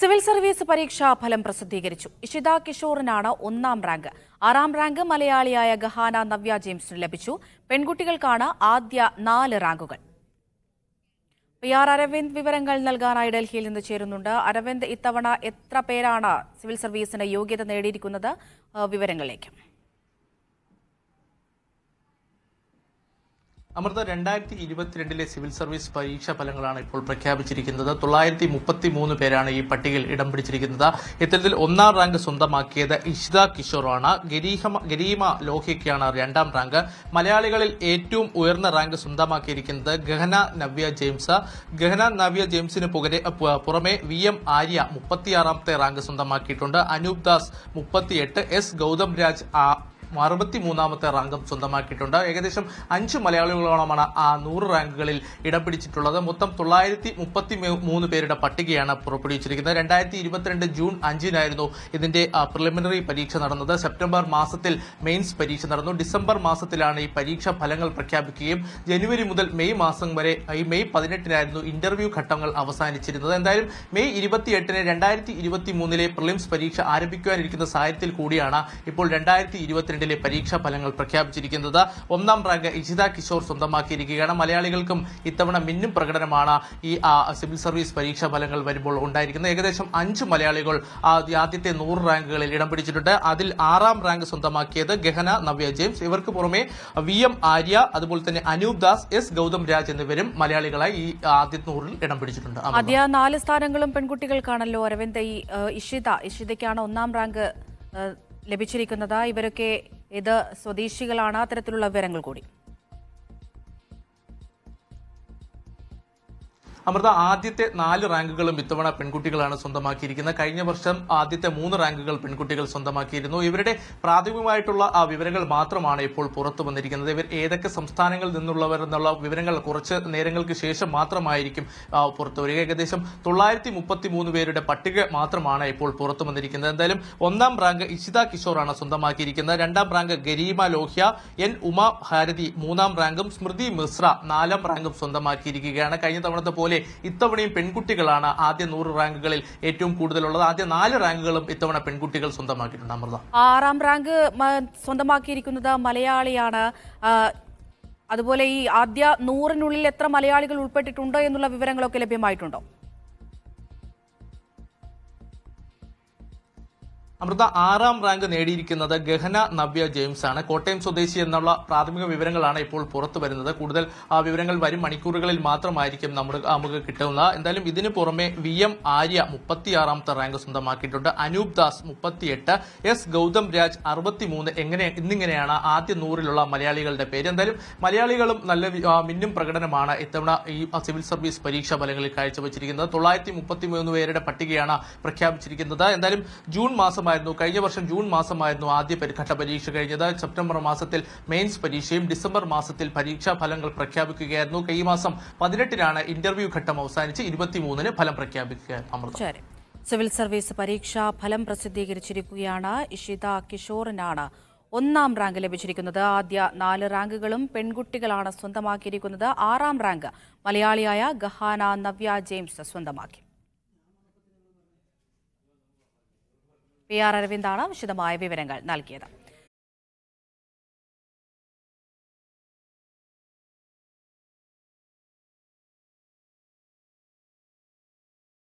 civil service പരീക്ഷാ ഫലം പ്രസിദ്ധീകരിച്ചു ഇഷിത കിഷോറിനാണ് ഒന്നാം റാങ്ക് ആറാം റാങ്ക് മലയാളിയായ ഗഹാന നവ്യ ജെയിംസിന് ലഭിച്ചു പെൺകുട്ടികൾക്കാണ് ആദ്യ നാല് റാങ്കുകൾ പി ആർ അരവിന്ദ് വിവരങ്ങൾ നൽകാനായി ഡൽഹിയിൽ നിന്ന് ചേരുന്നുണ്ട് അരവിന്ദ് ഇത്തവണ എത്ര പേരാണ് സിവിൽ സർവീസിന് യോഗ്യത നേടിയിരിക്കുന്നത് വിവരങ്ങളിലേക്ക് അമൃത രണ്ടായിരത്തി ഇരുപത്തിരണ്ടിലെ സിവിൽ സർവീസ് പരീക്ഷാ ഫലങ്ങളാണ് ഇപ്പോൾ പ്രഖ്യാപിച്ചിരിക്കുന്നത് തൊള്ളായിരത്തി മുപ്പത്തി മൂന്ന് പേരാണ് ഈ പട്ടികയിൽ ഇടം പിടിച്ചിരിക്കുന്നത് ഇത്തരത്തിൽ ഒന്നാം റാങ്ക് സ്വന്തമാക്കിയത് ഇഷിത കിഷോറാണ് ഗരീഹമ ഗരീമ ലോഹയ്ക്കാണ് രണ്ടാം റാങ്ക് മലയാളികളിൽ ഏറ്റവും ഉയർന്ന റാങ്ക് സ്വന്തമാക്കിയിരിക്കുന്നത് ഗഹന നവ്യ ജെയിംസ് ഗഹന നവ്യ ജെയിംസിന് പുകരെ പുറമെ വി എം ആര്യ മുപ്പത്തിയാറാമത്തെ റാങ്ക് സ്വന്തമാക്കിയിട്ടുണ്ട് അനൂപ് ദാസ് മുപ്പത്തിയെട്ട് എസ് ഗൗതം രാജ് അറുപത്തി മൂന്നാമത്തെ റാങ്കും സ്വന്തമാക്കിയിട്ടുണ്ട് ഏകദേശം അഞ്ച് മലയാളികളോളമാണ് ആ നൂറ് റാങ്കുകളിൽ ഇടം പിടിച്ചിട്ടുള്ളത് മൊത്തം തൊള്ളായിരത്തി മുപ്പത്തി മൂന്ന് പേരുടെ പട്ടികയാണ് പുറപ്പെടുവിച്ചിരിക്കുന്നത് രണ്ടായിരത്തി ഇരുപത്തിരണ്ട് ജൂൺ അഞ്ചിനായിരുന്നു ഇതിന്റെ പ്രിലിമിനറി പരീക്ഷ നടന്നത് സെപ്റ്റംബർ മാസത്തിൽ മെയിൻസ് പരീക്ഷ നടന്നു ഡിസംബർ മാസത്തിലാണ് ഈ പരീക്ഷാ ഫലങ്ങൾ പ്രഖ്യാപിക്കുകയും ജനുവരി മുതൽ മെയ് മാസം വരെ ഈ മെയ് പതിനെട്ടിനായിരുന്നു ഇന്റർവ്യൂ ഘട്ടങ്ങൾ അവസാനിച്ചിരുന്നത് എന്തായാലും മെയ് ഇരുപത്തിയെട്ടിന് രണ്ടായിരത്തി ഇരുപത്തി മൂന്നിലെ പ്രിലിംസ് പരീക്ഷ ആരംഭിക്കുവാനിരിക്കുന്ന സാഹചര്യത്തിൽ കൂടിയാണ് ഇപ്പോൾ രണ്ടായിരത്തി രണ്ടിലെ പരീക്ഷാ ഫലങ്ങൾ പ്രഖ്യാപിച്ചിരിക്കുന്നത് ഒന്നാം റാങ്ക് ഇജിത കിഷോർ സ്വന്തമാക്കിയിരിക്കുകയാണ് മലയാളികൾക്കും ഇത്തവണ മിന്നും പ്രകടനമാണ് ഈ സിവിൽ സർവീസ് പരീക്ഷാ ഫലങ്ങൾ വരുമ്പോൾ ഉണ്ടായിരിക്കുന്നത് ഏകദേശം അഞ്ച് മലയാളികൾ ആദ്യത്തെ നൂറ് റാങ്കുകളിൽ ഇടം പിടിച്ചിട്ടുണ്ട് അതിൽ ആറാം റാങ്ക് സ്വന്തമാക്കിയത് ഗഹന നവ്യ ജെയിംസ് ഇവർക്ക് പുറമെ വി എം ആര്യ അതുപോലെ തന്നെ അനൂപ് ദാസ് എസ് ഗൗതം രാജ് എന്നിവരും മലയാളികളായി ഈ ആദ്യ നൂറിൽ ഇടം പിടിച്ചിട്ടുണ്ട് ആദ്യ നാല് സ്ഥാനങ്ങളും പെൺകുട്ടികൾക്കാണല്ലോ അരവിന്ദ് ഈ ഇഷിത ഇഷിതയ്ക്കാണ് ഒന്നാം റാങ്ക് ലഭിച്ചിരിക്കുന്നത് ഇവരൊക്കെ ഇത് സ്വദേശികളാണ് അത്തരത്തിലുള്ള വിവരങ്ങൾ കൂടി അമൃത ആദ്യത്തെ നാല് റാങ്കുകളും ഇത്തവണ പെൺകുട്ടികളാണ് സ്വന്തമാക്കിയിരിക്കുന്നത് കഴിഞ്ഞ വർഷം ആദ്യത്തെ മൂന്ന് റാങ്കുകൾ പെൺകുട്ടികൾ സ്വന്തമാക്കിയിരുന്നു ഇവരുടെ പ്രാഥമികമായിട്ടുള്ള ആ വിവരങ്ങൾ മാത്രമാണ് ഇപ്പോൾ പുറത്തു വന്നിരിക്കുന്നത് ഇവർ ഏതൊക്കെ സംസ്ഥാനങ്ങളിൽ നിന്നുള്ളവർ എന്നുള്ള വിവരങ്ങൾ കുറച്ച് നേരങ്ങൾക്ക് ശേഷം മാത്രമായിരിക്കും പുറത്തു വരിക ഏകദേശം തൊള്ളായിരത്തി മുപ്പത്തി മൂന്ന് പേരുടെ പട്ടിക മാത്രമാണ് ഇപ്പോൾ പുറത്തു വന്നിരിക്കുന്നത് എന്തായാലും ഒന്നാം റാങ്ക് ഇഷിത കിഷോറാണ് സ്വന്തമാക്കിയിരിക്കുന്നത് രണ്ടാം റാങ്ക് ഗരീമ ലോഹ്യ എൻ ഉമ ഭാരതി മൂന്നാം റാങ്കും സ്മൃതി മിശ്ര നാലാം റാങ്കും സ്വന്തമാക്കിയിരിക്കുകയാണ് കഴിഞ്ഞ തവണത്തെ പോലെ ഇത്തവണയും പെൺകുട്ടികളാണ് ആദ്യ നൂറ് റാങ്കുകളിൽ ഏറ്റവും കൂടുതലുള്ളത് ആദ്യ നാല് റാങ്കുകളും ഇത്തവണ പെൺകുട്ടികൾ സ്വന്തമാക്കിയിട്ടുണ്ട് അമൃത ആറാം റാങ്ക് സ്വന്തമാക്കിയിരിക്കുന്നത് മലയാളിയാണ് അതുപോലെ ഈ ആദ്യ നൂറിനുള്ളിൽ എത്ര മലയാളികൾ ഉൾപ്പെട്ടിട്ടുണ്ട് എന്നുള്ള വിവരങ്ങളൊക്കെ ലഭ്യമായിട്ടുണ്ടോ അമൃത ആറാം റാങ്ക് നേടിയിരിക്കുന്നത് ഗഹന നവ്യ ജെയിംസ് ആണ് കോട്ടയം സ്വദേശി എന്നുള്ള പ്രാഥമിക വിവരങ്ങളാണ് ഇപ്പോൾ പുറത്തു വരുന്നത് കൂടുതൽ ആ വിവരങ്ങൾ വരും മണിക്കൂറുകളിൽ മാത്രമായിരിക്കും നമ്മുടെ നമുക്ക് കിട്ടുന്നത് എന്തായാലും ഇതിന് പുറമെ വി എം ആര്യ മുപ്പത്തിയാറാമത്തെ റാങ്ക് സ്വന്തമാക്കിയിട്ടുണ്ട് അനൂപ് ദാസ് മുപ്പത്തിയെട്ട് എസ് ഗൗതം രാജ് അറുപത്തിമൂന്ന് എങ്ങനെ എന്നിങ്ങനെയാണ് ആദ്യ നൂറിലുള്ള മലയാളികളുടെ പേര് എന്തായാലും മലയാളികളും നല്ല മിന്നും പ്രകടനമാണ് ഇത്തവണ ഈ സിവിൽ സർവീസ് പരീക്ഷാ ഫലങ്ങളിൽ കാഴ്ചവെച്ചിരിക്കുന്നത് തൊള്ളായിരത്തി മുപ്പത്തിമൂന്ന് പേരുടെ പട്ടികയാണ് പ്രഖ്യാപിച്ചിരിക്കുന്നത് എന്തായാലും ജൂൺ മാസം മാസമായിരുന്നു കഴിഞ്ഞ വർഷം ജൂൺ മാസമായിരുന്നു ആദ്യ ഘട്ട പരീക്ഷ കഴിഞ്ഞത് സെപ്റ്റംബർ മാസത്തിൽ മെയിൻസ് പരീക്ഷയും ഡിസംബർ മാസത്തിൽ പരീക്ഷാ ഫലങ്ങൾ പ്രഖ്യാപിക്കുകയായിരുന്നു ഈ മാസം പതിനെട്ടിനാണ് ഇന്റർവ്യൂ ഘട്ടം അവസാനിച്ച് ഇരുപത്തിമൂന്നിന് ഫലം പ്രഖ്യാപിക്കുക സിവിൽ സർവീസ് പരീക്ഷാ ഫലം പ്രസിദ്ധീകരിച്ചിരിക്കുകയാണ് ഇഷിത കിഷോറിനാണ് ഒന്നാം റാങ്ക് ലഭിച്ചിരിക്കുന്നത് ആദ്യ നാല് റാങ്കുകളും പെൺകുട്ടികളാണ് സ്വന്തമാക്കിയിരിക്കുന്നത് ആറാം റാങ്ക് മലയാളിയായ ഗഹാന നവ്യ ജെയിംസ് സ്വന്തമാക്കി പി ആർ അരവിന്ദാണ് വിശദമായ വിവരങ്ങൾ നൽകിയത്